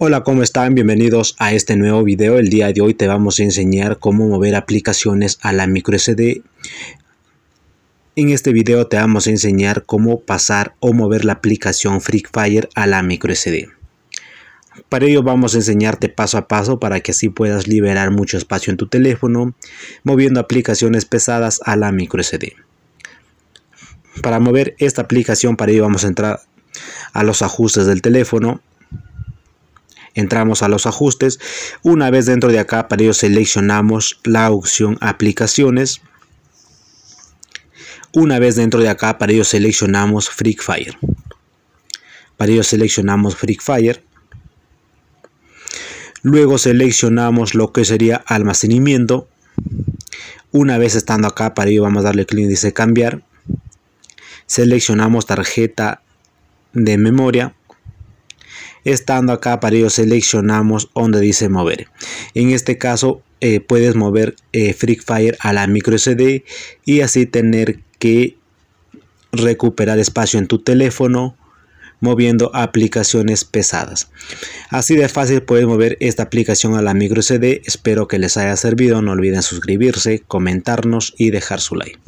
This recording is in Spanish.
Hola, ¿cómo están? Bienvenidos a este nuevo video. El día de hoy te vamos a enseñar cómo mover aplicaciones a la microSD. En este video te vamos a enseñar cómo pasar o mover la aplicación fire a la microSD. Para ello vamos a enseñarte paso a paso para que así puedas liberar mucho espacio en tu teléfono, moviendo aplicaciones pesadas a la microSD. Para mover esta aplicación, para ello vamos a entrar a los ajustes del teléfono entramos a los ajustes una vez dentro de acá para ello seleccionamos la opción aplicaciones una vez dentro de acá para ello seleccionamos Freak Fire para ello seleccionamos Freak Fire luego seleccionamos lo que sería almacenamiento una vez estando acá para ello vamos a darle clic dice cambiar seleccionamos tarjeta de memoria estando acá para ello seleccionamos donde dice mover en este caso eh, puedes mover eh, Fire a la micro SD y así tener que recuperar espacio en tu teléfono moviendo aplicaciones pesadas. Así de fácil puedes mover esta aplicación a la micro SD. Espero que les haya servido. No olviden suscribirse, comentarnos y dejar su like.